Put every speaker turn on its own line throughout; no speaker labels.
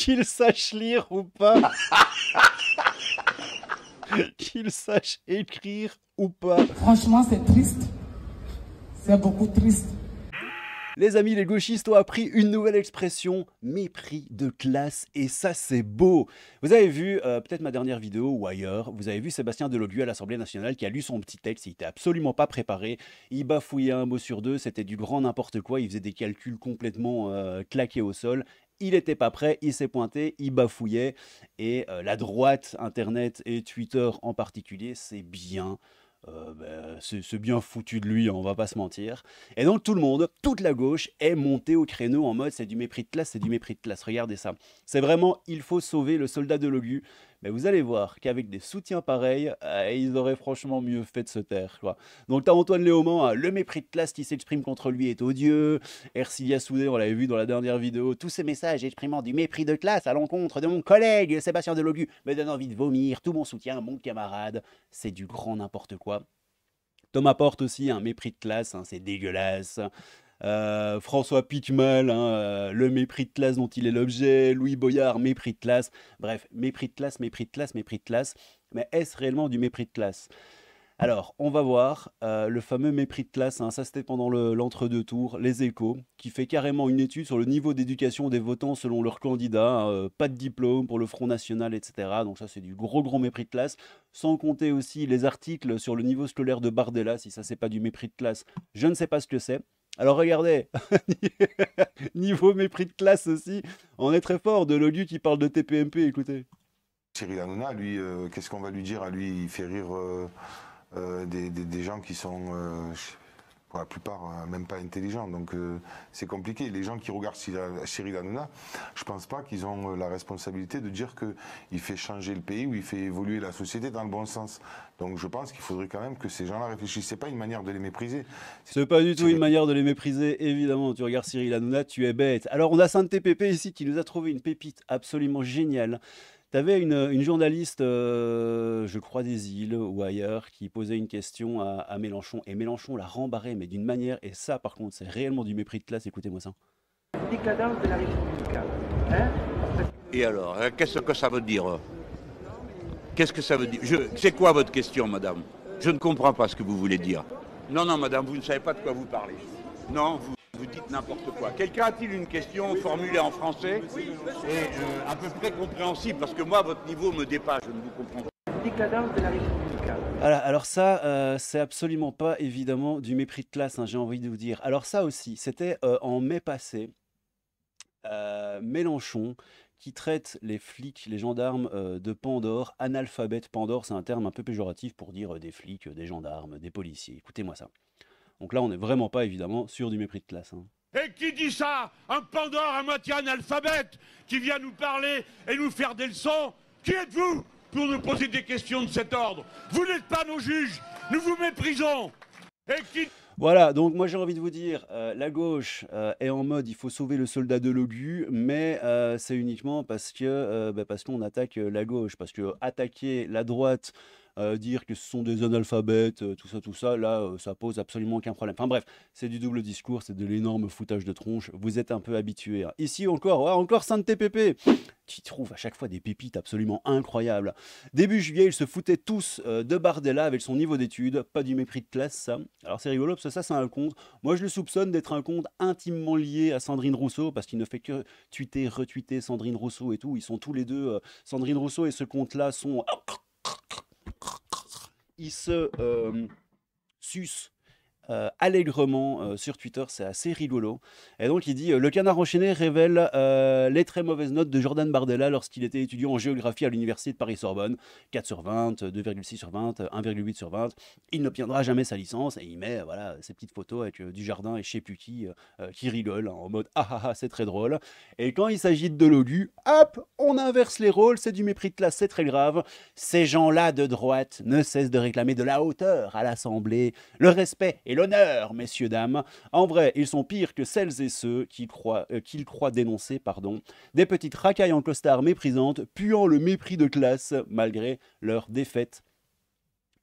qu'il sache lire ou pas. qu'il sache écrire ou pas. Franchement, c'est triste. C'est beaucoup triste. Les amis, les gauchistes ont appris une nouvelle expression, mépris de classe, et ça c'est beau. Vous avez vu, euh, peut-être ma dernière vidéo ou ailleurs, vous avez vu Sébastien Delogu à l'Assemblée nationale qui a lu son petit texte, il était absolument pas préparé, il bafouillait un mot sur deux, c'était du grand n'importe quoi, il faisait des calculs complètement euh, claqués au sol, il n'était pas prêt, il s'est pointé, il bafouillait. Et euh, la droite, Internet et Twitter en particulier, c'est bien euh, ben, c'est bien foutu de lui, on va pas se mentir. Et donc tout le monde, toute la gauche est montée au créneau en mode c'est du mépris de classe, c'est du mépris de classe, regardez ça. C'est vraiment il faut sauver le soldat de l'OGU. Mais vous allez voir qu'avec des soutiens pareils, eh, ils auraient franchement mieux fait de se taire. Quoi. Donc t'as Antoine Léaumont, hein, le mépris de classe qui s'exprime contre lui est odieux. Ercilia Soudé, on l'avait vu dans la dernière vidéo, tous ces messages exprimant du mépris de classe à l'encontre de mon collègue Sébastien Delogu me donnent envie de vomir, tout mon soutien, mon camarade. C'est du grand n'importe quoi. Thomas Porte aussi, un mépris de classe, hein, c'est dégueulasse. Euh, François piquemal hein, euh, le mépris de classe dont il est l'objet, Louis Boyard, mépris de classe, bref, mépris de classe, mépris de classe, mépris de classe, mais est-ce réellement du mépris de classe alors, on va voir euh, le fameux mépris de classe. Hein. ça, c'était pendant l'entre-deux tours, les échos, qui fait carrément une étude sur le niveau d'éducation des votants selon leur candidat. Hein, euh, pas de diplôme pour le Front National, etc. Donc, ça, c'est du gros, gros mépris de classe. Sans compter aussi les articles sur le niveau scolaire de Bardella. Si ça, c'est pas du mépris de classe, je ne sais pas ce que c'est. Alors regardez, niveau mépris de classe aussi, on est très fort de Logu qui parle de TPMP, écoutez. Cyril Hanouna, lui, euh, qu'est-ce qu'on va lui dire à lui Il fait rire euh, des, gens qui sont euh, pour la plupart euh, même pas intelligents. Donc c'est compliqué. Les gens qui regardent Cyril Hanouna, je pense pas qu'ils ont la responsabilité de dire que il fait changer le pays ou il fait évoluer la société dans le bon sens. Donc je pense qu'il faudrait quand même que ces gens-là réfléchissent. C'est pas une manière de les mépriser. C'est pas du tout une manière de les mépriser. Évidemment, tu regardes Cyril Hanouna, tu es bête. Alors on a Sainte TPP ici qui nous a trouvé une pépite absolument géniale. Tu avais une, journaliste, euh, je crois des îles ou ailleurs, qui posait une question à, Mélenchon. Et Mélenchon la rembarrait, mais d'une manière, et ça par contre, c'est réellement du mépris de classe, écoutez-moi ça. Décadence de la République. Hein. et alors, hein, qu'est-ce que ça veut dire euh, Qu'est-ce que ça veut dire C'est quoi votre question, madame Je ne comprends pas ce que vous voulez dire. Non, non, madame, vous ne savez pas de quoi vous parlez. Non, vous vous dites n'importe quoi. Quelqu'un a-t-il une question formulée en français et euh, à peu près compréhensible Parce que moi, votre niveau me dépasse, je ne vous comprends pas. la alors ça, euh, c'est absolument pas évidemment du mépris de classe, hein, j'ai envie de vous dire. Alors ça aussi, c'était euh, en mai passé, Mélenchon qui traite les flics, les gendarmes de Pandore, analphabète Pandore, c'est un terme un peu péjoratif pour dire des flics, des gendarmes, des policiers. Écoutez-moi ça. Donc là, on n'est vraiment pas, évidemment, sur du mépris de classe. Hein. Et qui dit ça Un pandore à moitié analphabète qui vient nous parler et nous faire des leçons Qui êtes-vous pour nous poser des questions de cet ordre Vous n'êtes pas nos juges Nous vous méprisons Et qui... Voilà, donc moi j'ai envie de vous dire, euh, la gauche euh, est en mode il faut sauver le soldat de l'OGU, mais euh, c'est uniquement parce que bah, parce qu'on attaque la gauche, parce que attaquer la droite dire que ce sont des analphabètes, euh, tout ça, tout ça, là, euh, ça pose absolument aucun problème. Enfin bref, c'est du double discours, c'est de l'énorme foutage de tronche, vous êtes un peu habitué. Ici encore, encore Sainte-TPP qui trouve à chaque fois des pépites absolument incroyables. Début juillet, ils se foutaient tous euh, de Bardella avec son niveau d'études, pas du mépris de classe ça. Alors c'est rigolo parce que ça c'est un compte. Moi je le soupçonne d'être un compte intimement lié à Sandrine Rousseau parce qu'il ne fait que tweeter, retweeter Sandrine Rousseau et tout. Ils sont tous les deux, Sandrine Rousseau et ce compte-là sont ils se euh, sucent euh, allègrement euh, sur Twitter, c'est assez rigolo. Et donc il dit euh, Le canard enchaîné révèle les très mauvaises notes de Jordan Bardella lorsqu'il était étudiant en géographie à l'université de Paris-Sorbonne 4 sur 20, 2,6 sur 20, 1,8 sur 20. Il n'obtiendra jamais sa licence et il met voilà, ses petites photos avec du jardin et je sais qui, qui rigole hein, en mode Ah ah ah, c'est très drôle. Et quand il s'agit de l'OLU, hop, on inverse les rôles, c'est du mépris de classe, c'est très grave. Ces gens-là de droite ne cessent de réclamer de la hauteur à l'Assemblée, le respect et le l'honneur, messieurs, dames. En vrai, ils sont pires que celles et ceux euh, qu'ils croient, croient dénoncer. Pardon. Des petites racailles en costard méprisantes, puant le mépris de classe malgré leur défaite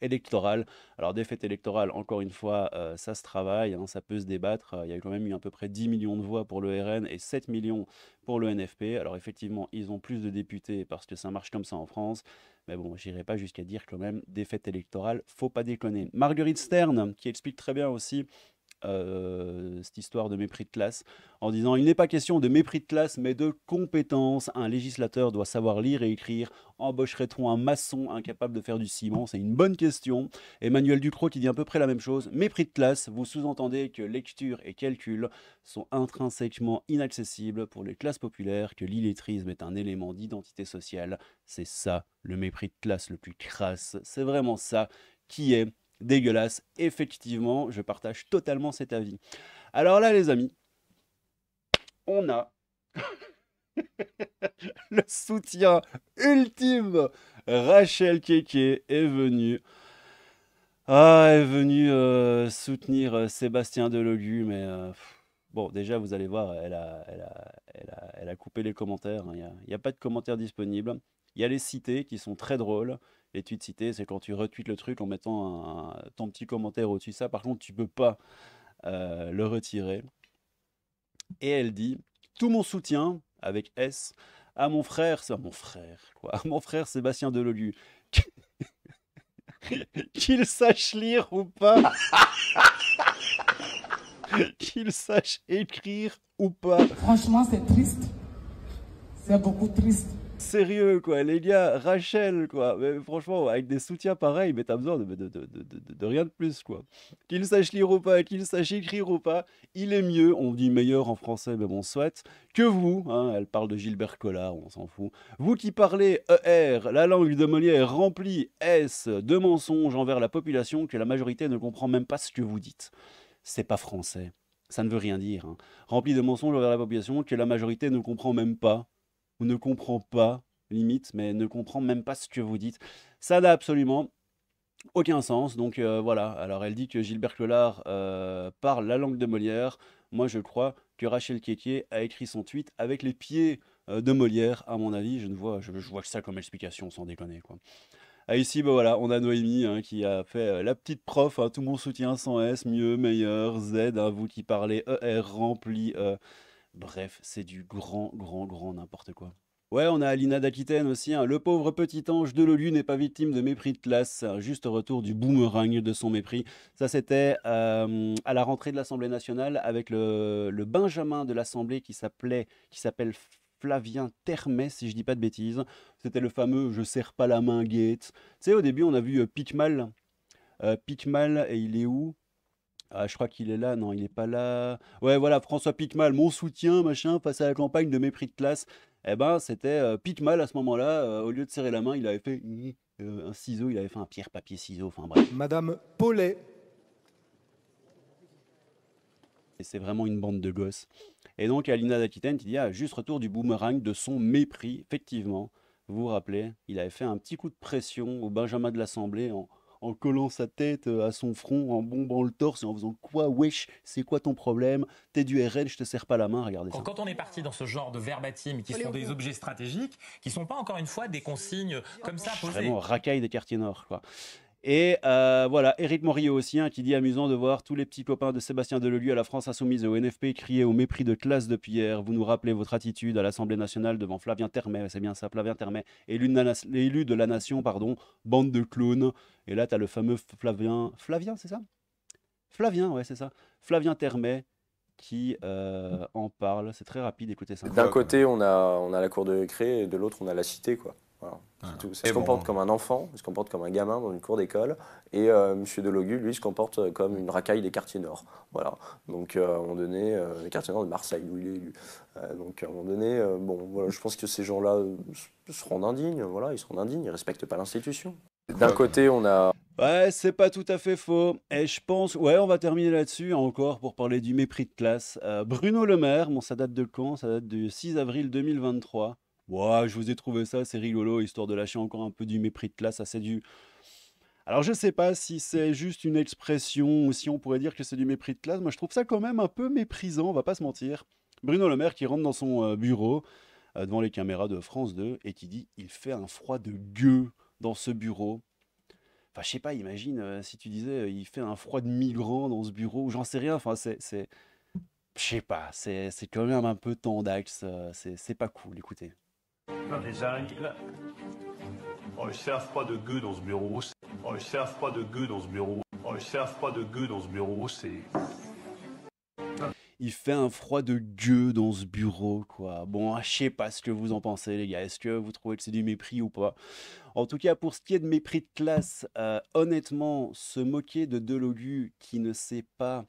électorale. Alors, défaite électorale, encore une fois, euh, ça se travaille, hein, ça peut se débattre. Euh, il y a quand même eu à peu près 10 millions de voix pour le RN et 7 millions pour le NFP. Alors, effectivement, ils ont plus de députés parce que ça marche comme ça en France. Mais bon, j'irai pas jusqu'à dire quand même défaite électorale, faut pas déconner. Marguerite Stern, qui explique très bien aussi euh, cette histoire de mépris de classe en disant il n'est pas question de mépris de classe mais de compétence. Un législateur doit savoir lire et écrire. Embaucherait-on un maçon incapable de faire du ciment C'est une bonne question. Emmanuel Ducrot qui dit à peu près la même chose. Mépris de classe, vous sous-entendez que lecture et calcul sont intrinsèquement inaccessibles pour les classes populaires, que l'illettrisme est un élément d'identité sociale. C'est ça le mépris de classe le plus crasse. C'est vraiment ça qui est dégueulasse. Effectivement, je partage totalement cet avis. Alors là, les amis, on a le soutien ultime. Rachel Keke est venue. Ah, est euh, soutenir euh, Sébastien Delogu, mais euh, bon, déjà, vous allez voir, elle a, elle a, coupé les commentaires. Hein. Il n'y a, pas de commentaires disponibles. Il y a les cités qui sont très drôles les tweets cités, c'est quand tu retweets le truc en mettant ton petit commentaire au-dessus de ça. Par contre, tu peux pas euh, le retirer. Et elle dit Tout mon soutien, avec S, à mon frère, à mon frère, quoi, mon frère Sébastien Delolu. Qu'il sache lire ou pas. Qu'il sache écrire ou pas. Franchement, c'est triste. C'est beaucoup triste. Sérieux, quoi, les gars, Rachel, quoi. Mais franchement, avec des soutiens pareils, mais t'as besoin de, rien de plus, quoi. Qu'il sache lire ou pas, qu'il sache écrire ou pas, il est mieux, on dit meilleur en français, mais bon, souhaite que vous, hein. elle parle de Gilbert Collard, on s'en fout. Vous qui parlez ER, la langue de Molière remplie S de mensonges envers la population que la majorité ne comprend même pas ce que vous dites. C'est pas français. Ça ne veut rien dire. Hein. Rempli de mensonges envers la population que la majorité ne comprend même pas ou ne comprend pas, limite, mais ne comprend même pas ce que vous dites. Ça n'a absolument aucun sens. Donc euh, voilà. Alors elle dit que Gilbert Collard euh, parle la langue de Molière. Moi, je crois que Rachel Kéké a écrit son tweet avec les pieds euh, de Molière, à mon avis. Je ne vois, je, vois que ça comme explication, sans déconner, quoi. Ah, ici, ben voilà, on a Noémie hein, qui a fait la petite prof, hein. tout mon soutien sans S, mieux, meilleur, Z, hein. vous qui parlez ER rempli, euh, Bref, c'est du grand, grand, grand n'importe quoi. Ouais, on a Alina d'Aquitaine aussi. Hein. Le pauvre petit ange de l'OLU n'est pas victime de mépris de classe. Juste retour du boomerang de son mépris. Ça, c'était euh, à la rentrée de l'Assemblée nationale avec le, Benjamin de l'Assemblée qui s'appelait, qui s'appelle Flavien Termès, si je dis pas de bêtises. C'était le fameux Je serre pas la main Gates. Tu sais, au début, on a vu euh, Picmal. Euh, Picmal, et il est où ah, je crois qu'il est là. Non, il n'est pas là. Ouais, voilà, François Piquemal mon soutien, machin, face à la campagne de mépris de classe. Eh ben, c'était euh, à ce moment-là. Euh, au lieu de serrer la main, il avait fait euh, un ciseau, il avait fait un pierre-papier-ciseau. Enfin bref. Madame Paulet. Et c'est vraiment une bande de gosses. Et donc, Alina d'Aquitaine, il y a juste retour du boomerang de son mépris, effectivement. Vous vous rappelez, il avait fait un petit coup de pression au Benjamin de l'Assemblée en en collant sa tête euh, à son front, en bombant le torse et en faisant quoi, wesh, c'est quoi ton problème T'es du RN, je te serre pas la main, regardez ça. Quand on est parti dans ce genre de verbatim qui sont des objets stratégiques, qui sont pas encore une fois des consignes comme ça posées. Vraiment racaille des quartiers nord, quoi. Et euh, voilà, Eric Morillot aussi, hein, qui dit amusant de voir tous les petits copains de Sébastien Delelu à la France insoumise au NFP crier au mépris de classe depuis hier. Vous nous rappelez votre attitude à l'Assemblée nationale devant Flavien Termet, c'est bien ça, Flavien Termet, élu de la, nation, pardon, bande de clowns. Et là, tu as le fameux Flavien, Flavien, c'est ça Flavien, ouais, c'est ça. Flavien Termet, qui euh, en parle. C'est très rapide, écoutez ça. D'un côté, on a, on a la cour de Cré et de l'autre, on a la cité, quoi il se comporte comme un enfant, il se comporte comme un gamin dans une cour d'école. Et euh, Monsieur Delogu, lui, se comporte comme une racaille des quartiers nord. Voilà. Donc, euh, à un moment donné, euh, les quartiers nord de Marseille, où il est élu. donc, à un moment donné, bon, voilà, je pense que ces gens-là seront indignes. Voilà, ils seront indignes, ils respectent pas l'institution. D'un côté, on a. Ouais, c'est pas tout à fait faux. Et je pense. Ouais, on va terminer là-dessus encore pour parler du mépris de classe. Bruno Le Maire, bon, ça date de quand Ça date du 6 avril 2023 ouais, je vous ai trouvé ça, c'est rigolo, histoire de lâcher encore un peu du mépris de classe, c'est du... Alors je sais pas si c'est juste une expression ou si on pourrait dire que c'est du mépris de classe, moi je trouve ça quand même un peu méprisant, on va pas se mentir. Bruno Le Maire qui rentre dans son euh, bureau euh, devant les caméras de France 2 et qui dit il fait un froid de gueux dans ce bureau. Enfin, je sais pas, imagine euh, si tu disais il fait un froid de migrant dans ce bureau, j'en sais rien. Enfin, c'est. Je sais pas, c'est quand même un peu tendax, c'est pas cool, écoutez. Il fait un froid de gueux dans ce bureau, quoi. Bon, ah, je sais pas ce que vous en pensez, les gars. Est-ce que vous trouvez que c'est du mépris ou pas En tout cas, pour ce qui est de mépris de classe, euh, honnêtement, se moquer de Delogu qui ne sait pas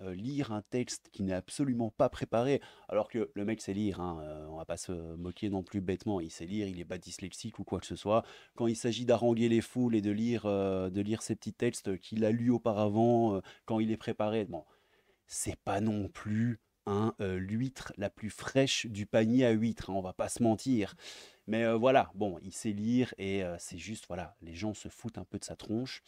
euh, lire un texte qui n'est absolument pas préparé, alors que le mec sait lire, on hein, euh, on va pas se moquer non plus bêtement, il sait lire, il n'est pas dyslexique ou quoi que ce soit. Quand il s'agit d'arranger les foules et de lire, euh, de lire ces petits textes qu'il a lus auparavant, quand il est préparé, bon, c'est pas non plus hein, l'huître la plus fraîche du panier à huître, on hein, on va pas se mentir. Mais voilà, bon, il sait lire et c'est juste, voilà, les gens se foutent un peu de sa tronche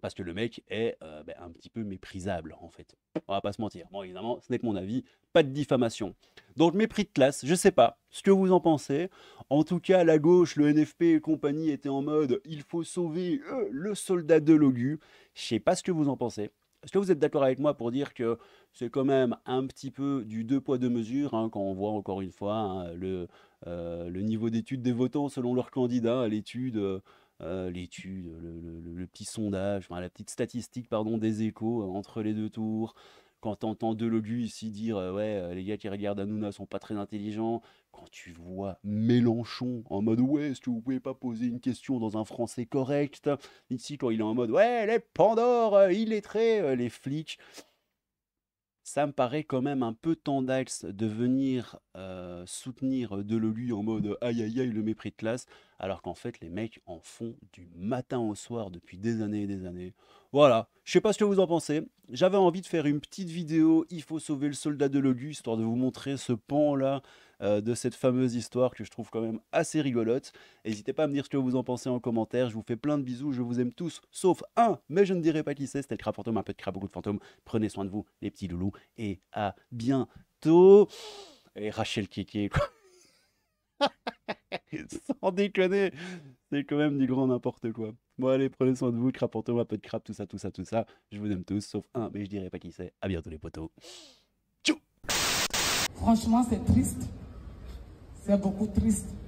parce que le mec est euh, ben, un petit peu méprisable en fait. On va pas se mentir. Bon, évidemment, ce n'est que mon avis, pas de diffamation. Donc mépris de classe, je sais pas ce que vous en pensez. En tout cas, la gauche, le NFP et compagnie étaient en mode il faut sauver euh, le soldat de l'OGU. Je sais pas ce que vous en pensez. Est-ce que vous êtes d'accord avec moi pour dire que c'est quand même un petit peu du deux poids deux mesures hein, quand on voit encore une fois hein, le, euh, le niveau d'études des votants selon leur candidat à l'étude euh, l'étude, le, petit sondage, la petite statistique pardon, des échos euh, entre les deux tours. Quand tu entends Delogu ici dire euh, Ouais, les gars qui regardent ne sont pas très intelligents. Quand tu vois Mélenchon en mode Ouais, est-ce que vous pouvez pas poser une question dans un français correct Ici, quand il est en mode Ouais, les Pandores, illettrés, les flics ça me paraît quand même un peu tendax de venir euh, soutenir Delogu en mode aïe aïe aïe le mépris de classe, alors qu'en fait les mecs en font du matin au soir depuis des années et des années. Voilà, je sais pas ce que vous en pensez, j'avais envie de faire une petite vidéo Il faut sauver le soldat Delogu » histoire de vous montrer ce pan là euh, de cette fameuse histoire que je trouve quand même assez rigolote. N'hésitez pas à me dire ce que vous en pensez en commentaire. Je vous fais plein de bisous, je vous aime tous, sauf un, mais je ne dirai pas qui c'est. C'était le crap fantôme, un peu de crabe, beaucoup de fantômes. Prenez soin de vous, les petits loulous, et à bientôt. Et Rachel Kiki, quoi. Sans déconner, c'est quand même du grand n'importe quoi. Bon, allez, prenez soin de vous, fantôme, un peu de crap, tout ça, tout ça, tout ça. Je vous aime tous, sauf un, mais je dirai pas qui c'est. À bientôt, les potos. Tchou Franchement, c'est triste. C'est beaucoup é triste.